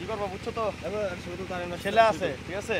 কি করবো বুঝছো তো শুধু ছেলে আছে ঠিক আছে